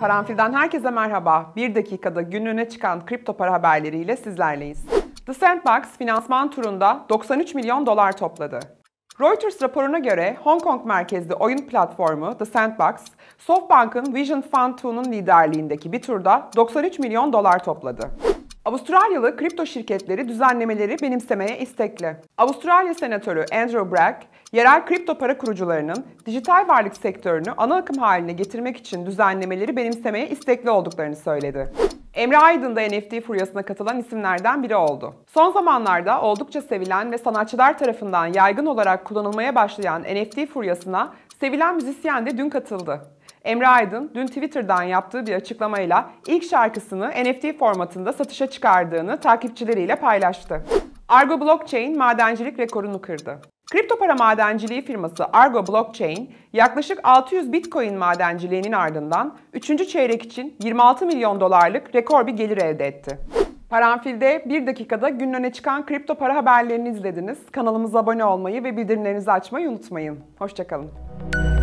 Karanfil'den herkese merhaba. Bir dakikada gün öne çıkan kripto para haberleriyle sizlerleyiz. The Sandbox finansman turunda 93 milyon dolar topladı. Reuters raporuna göre Hong Kong merkezli oyun platformu The Sandbox, SoftBank'ın Vision Fund 2'nun liderliğindeki bir turda 93 milyon dolar topladı. Avustralyalı kripto şirketleri düzenlemeleri benimsemeye istekli. Avustralya Senatörü Andrew Bragg, yerel kripto para kurucularının dijital varlık sektörünü ana akım haline getirmek için düzenlemeleri benimsemeye istekli olduklarını söyledi. Emre Aydın da NFT furyasına katılan isimlerden biri oldu. Son zamanlarda oldukça sevilen ve sanatçılar tarafından yaygın olarak kullanılmaya başlayan NFT furyasına sevilen müzisyen de dün katıldı. Emre Aydın dün Twitter'dan yaptığı bir açıklamayla ilk şarkısını NFT formatında satışa çıkardığını takipçileriyle paylaştı. Argo Blockchain madencilik rekorunu kırdı. Kripto para madenciliği firması Argo Blockchain, yaklaşık 600 Bitcoin madenciliğinin ardından 3. çeyrek için 26 milyon dolarlık rekor bir gelir elde etti. Paranfil'de bir dakikada günün öne çıkan kripto para haberlerini izlediniz. Kanalımıza abone olmayı ve bildirimlerinizi açmayı unutmayın. Hoşçakalın.